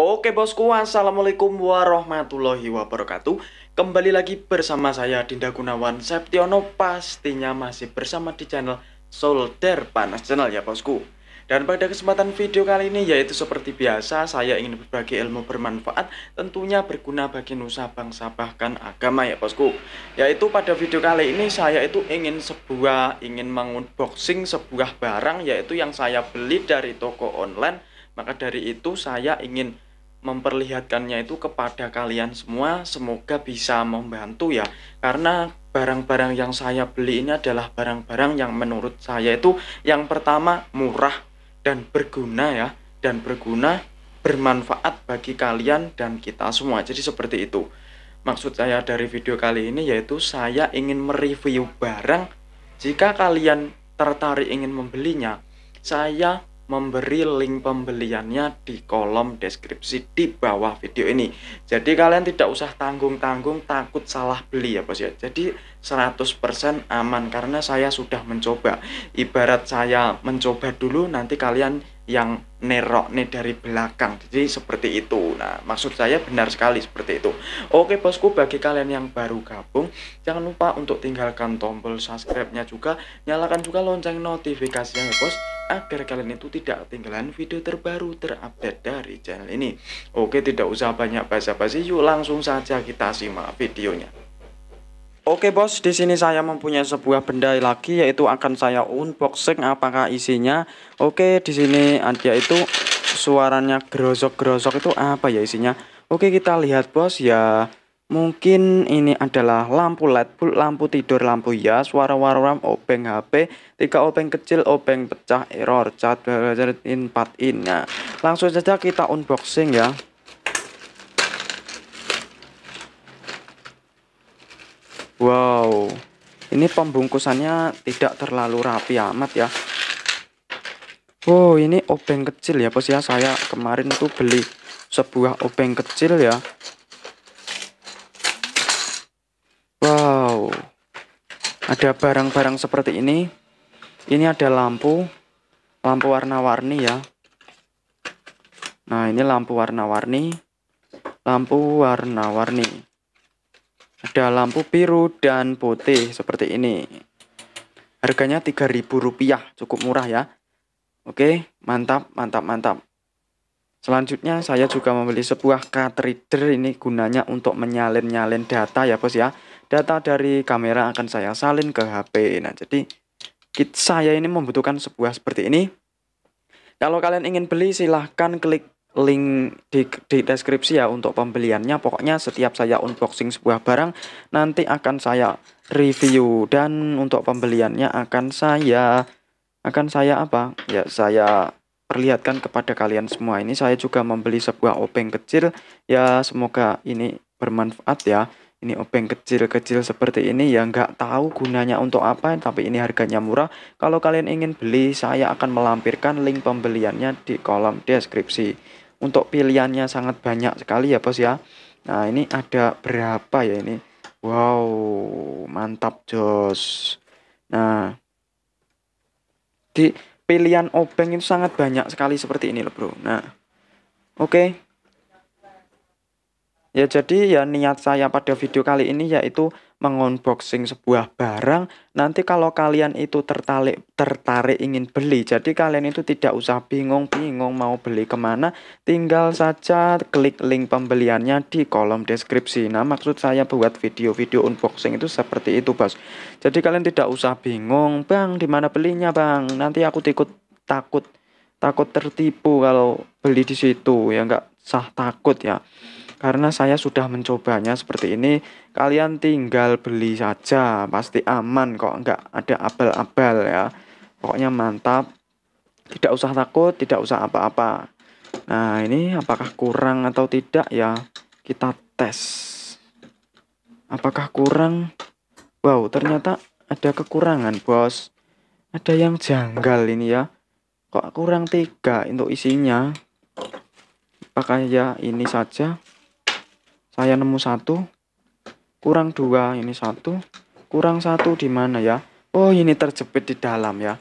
Oke bosku, Assalamualaikum warahmatullahi wabarakatuh Kembali lagi bersama saya Dinda Gunawan Septiono Pastinya masih bersama di channel Solder Panas Channel ya bosku Dan pada kesempatan video kali ini yaitu seperti biasa Saya ingin berbagi ilmu bermanfaat Tentunya berguna bagi nusa bangsa bahkan agama ya bosku Yaitu pada video kali ini saya itu ingin sebuah Ingin mengunboxing sebuah barang yaitu yang saya beli dari toko online maka dari itu saya ingin memperlihatkannya itu kepada kalian semua semoga bisa membantu ya karena barang-barang yang saya beli ini adalah barang-barang yang menurut saya itu yang pertama murah dan berguna ya dan berguna bermanfaat bagi kalian dan kita semua jadi seperti itu maksud saya dari video kali ini yaitu saya ingin mereview barang jika kalian tertarik ingin membelinya saya memberi link pembeliannya di kolom deskripsi di bawah video ini. Jadi kalian tidak usah tanggung-tanggung takut salah beli ya bos ya. Jadi 100% aman karena saya sudah mencoba. Ibarat saya mencoba dulu nanti kalian yang nih dari belakang jadi seperti itu nah maksud saya benar sekali seperti itu oke bosku bagi kalian yang baru gabung jangan lupa untuk tinggalkan tombol subscribe nya juga nyalakan juga lonceng notifikasinya ya bos agar kalian itu tidak ketinggalan video terbaru terupdate dari channel ini oke tidak usah banyak basa-basi yuk langsung saja kita simak videonya Oke bos, di sini saya mempunyai sebuah benda lagi yaitu akan saya unboxing apakah isinya. Oke, di sini ada ah, itu suaranya grosok-grosok itu apa ya isinya? Oke, kita lihat bos ya. Mungkin ini adalah lampu LED, lampu tidur, lampu ya. Suara-waram, obeng HP, tiga obeng kecil, obeng pecah, error, cat, 4 in. Nah, langsung saja kita unboxing ya. Wow, ini pembungkusannya tidak terlalu rapi amat ya. Wow, oh, ini obeng kecil ya bos ya. Saya kemarin tuh beli sebuah obeng kecil ya. Wow, ada barang-barang seperti ini. Ini ada lampu, lampu warna-warni ya. Nah, ini lampu warna-warni, lampu warna-warni. Ada lampu biru dan putih seperti ini. Harganya Rp3.000, cukup murah ya. Oke, mantap, mantap, mantap. Selanjutnya saya juga membeli sebuah card reader ini gunanya untuk menyalin-nyalin data ya bos ya. Data dari kamera akan saya salin ke HP. Nah jadi kit saya ini membutuhkan sebuah seperti ini. Kalau kalian ingin beli silahkan klik link di, di deskripsi ya untuk pembeliannya. Pokoknya setiap saya unboxing sebuah barang nanti akan saya review dan untuk pembeliannya akan saya akan saya apa? Ya saya perlihatkan kepada kalian semua. Ini saya juga membeli sebuah obeng kecil ya semoga ini bermanfaat ya. Ini obeng kecil-kecil seperti ini ya nggak tahu gunanya untuk apa tapi ini harganya murah. Kalau kalian ingin beli saya akan melampirkan link pembeliannya di kolom deskripsi untuk pilihannya sangat banyak sekali ya bos ya nah ini ada berapa ya ini wow mantap jos nah di pilihan obeng itu sangat banyak sekali seperti ini loh bro nah oke okay. ya jadi ya niat saya pada video kali ini yaitu mengunboxing sebuah barang nanti kalau kalian itu tertarik tertarik ingin beli jadi kalian itu tidak usah bingung-bingung mau beli kemana tinggal saja klik link pembeliannya di kolom deskripsi nah maksud saya buat video-video unboxing itu seperti itu bos jadi kalian tidak usah bingung bang di mana belinya bang nanti aku ikut takut takut tertipu kalau beli di situ ya nggak sah takut ya karena saya sudah mencobanya seperti ini kalian tinggal beli saja pasti aman kok nggak ada abal-abal ya pokoknya mantap tidak usah takut tidak usah apa-apa nah ini apakah kurang atau tidak ya kita tes apakah kurang wow ternyata ada kekurangan bos ada yang janggal ini ya kok kurang tiga untuk isinya apakah ya ini saja saya nemu satu kurang dua ini satu kurang satu di mana ya oh ini terjepit di dalam ya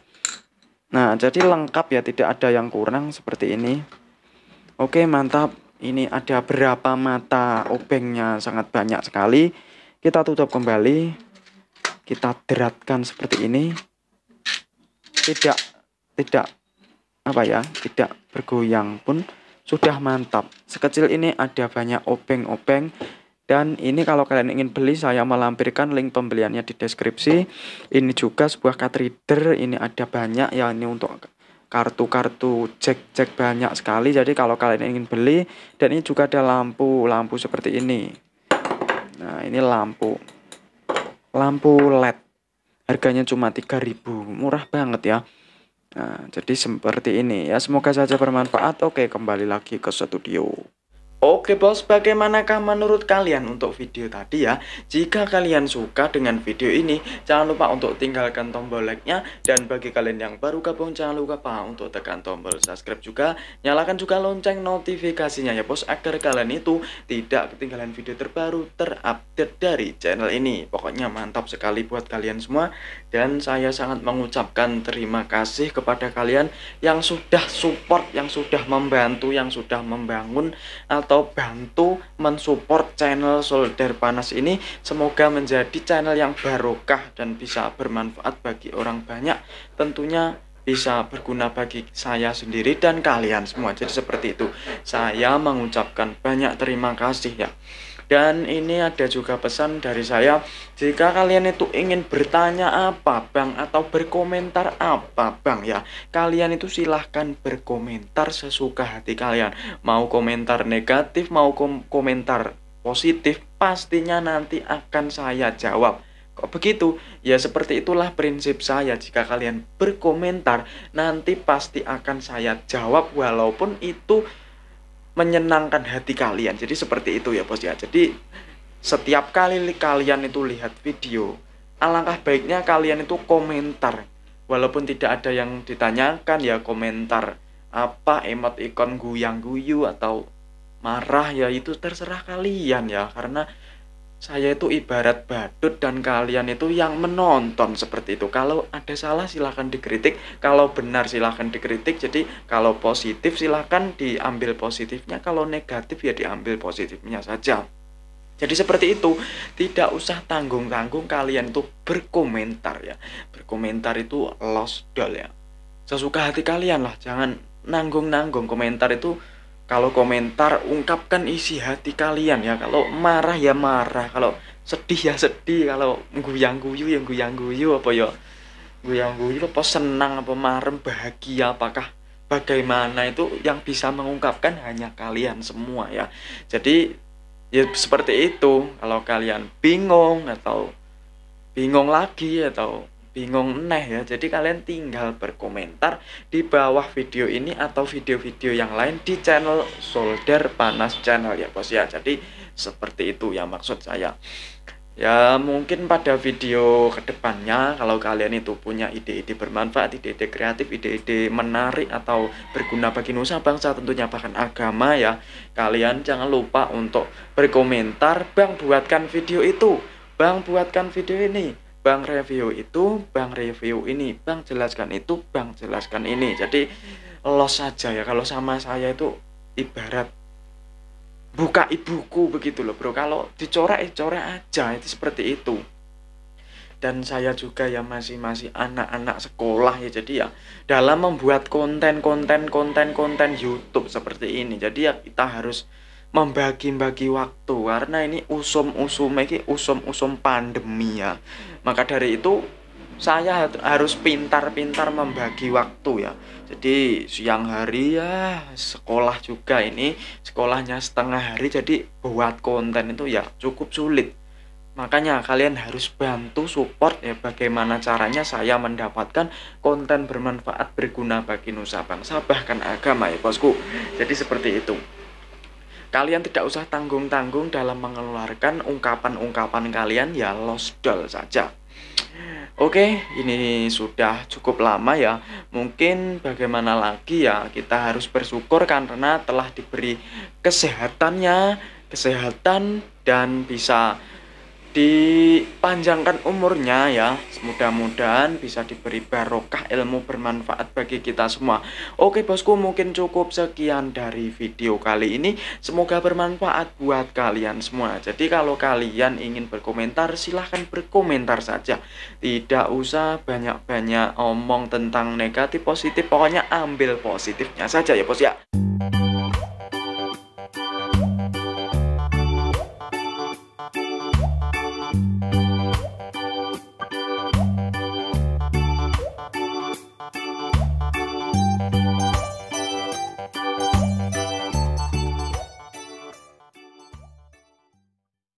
nah jadi lengkap ya tidak ada yang kurang seperti ini oke mantap ini ada berapa mata obengnya sangat banyak sekali kita tutup kembali kita deratkan seperti ini tidak tidak apa ya tidak bergoyang pun sudah mantap. Sekecil ini ada banyak obeng-obeng dan ini kalau kalian ingin beli saya melampirkan link pembeliannya di deskripsi. Ini juga sebuah card reader, ini ada banyak ya ini untuk kartu-kartu cek-cek banyak sekali. Jadi kalau kalian ingin beli dan ini juga ada lampu, lampu seperti ini. Nah, ini lampu. Lampu LED. Harganya cuma 3000, murah banget ya. Nah, jadi seperti ini ya. Semoga saja bermanfaat. Oke, kembali lagi ke studio. Oke bos, bagaimanakah menurut kalian untuk video tadi ya? Jika kalian suka dengan video ini, jangan lupa untuk tinggalkan tombol like-nya. Dan bagi kalian yang baru gabung, jangan lupa untuk tekan tombol subscribe juga. Nyalakan juga lonceng notifikasinya ya bos, agar kalian itu tidak ketinggalan video terbaru terupdate dari channel ini. Pokoknya mantap sekali buat kalian semua. Dan saya sangat mengucapkan terima kasih kepada kalian yang sudah support, yang sudah membantu, yang sudah membangun uh, atau bantu mensupport channel Solder Panas ini semoga menjadi channel yang barokah dan bisa bermanfaat bagi orang banyak tentunya bisa berguna bagi saya sendiri dan kalian semua jadi seperti itu saya mengucapkan banyak terima kasih ya dan ini ada juga pesan dari saya, jika kalian itu ingin bertanya apa bang atau berkomentar apa bang ya, kalian itu silahkan berkomentar sesuka hati kalian. Mau komentar negatif, mau kom komentar positif, pastinya nanti akan saya jawab. Kok begitu? Ya seperti itulah prinsip saya jika kalian berkomentar nanti pasti akan saya jawab walaupun itu menyenangkan hati kalian. Jadi seperti itu ya bos ya. Jadi setiap kali kalian itu lihat video, alangkah baiknya kalian itu komentar. Walaupun tidak ada yang ditanyakan ya komentar apa emot ikon guyang guyu atau marah ya itu terserah kalian ya karena saya itu ibarat badut dan kalian itu yang menonton seperti itu. Kalau ada salah silahkan dikritik, kalau benar silahkan dikritik. Jadi kalau positif silahkan diambil positifnya, kalau negatif ya diambil positifnya saja. Jadi seperti itu, tidak usah tanggung-tanggung kalian itu berkomentar ya. Berkomentar itu lost doll ya. Sesuka hati kalian lah, jangan nanggung-nanggung komentar itu kalau komentar ungkapkan isi hati kalian ya kalau marah ya marah kalau sedih ya sedih kalau guyang guyu ya guyang guyu apa ya guyang guyu apa senang apa marah bahagia apakah bagaimana itu yang bisa mengungkapkan hanya kalian semua ya jadi ya seperti itu kalau kalian bingung atau bingung lagi atau bingung neh ya jadi kalian tinggal berkomentar di bawah video ini atau video-video yang lain di channel solder panas channel ya bos ya jadi seperti itu ya maksud saya ya mungkin pada video kedepannya kalau kalian itu punya ide-ide bermanfaat ide-ide kreatif ide-ide menarik atau berguna bagi nusa bangsa tentunya bahkan agama ya kalian jangan lupa untuk berkomentar bang buatkan video itu bang buatkan video ini bank review itu bank review ini bank jelaskan itu bank jelaskan ini jadi los saja ya kalau sama saya itu ibarat buka ibuku begitu loh bro kalau dicorek ya corek aja itu seperti itu dan saya juga ya masih masih anak-anak sekolah ya jadi ya dalam membuat konten konten konten konten YouTube seperti ini jadi ya kita harus membagi-bagi waktu karena ini usum-usum ini usum-usum pandemi ya maka dari itu saya harus pintar-pintar membagi waktu ya jadi siang hari ya sekolah juga ini sekolahnya setengah hari jadi buat konten itu ya cukup sulit makanya kalian harus bantu support ya bagaimana caranya saya mendapatkan konten bermanfaat berguna bagi nusa bangsa bahkan agama ya bosku jadi seperti itu kalian tidak usah tanggung-tanggung dalam mengeluarkan ungkapan-ungkapan kalian ya losdol saja Oke, ini sudah cukup lama ya. Mungkin bagaimana lagi ya, kita harus bersyukur karena telah diberi kesehatannya, kesehatan dan bisa dipanjangkan umurnya ya mudah-mudahan bisa diberi barokah ilmu bermanfaat bagi kita semua oke bosku mungkin cukup sekian dari video kali ini semoga bermanfaat buat kalian semua jadi kalau kalian ingin berkomentar silahkan berkomentar saja tidak usah banyak-banyak omong tentang negatif positif pokoknya ambil positifnya saja ya bos ya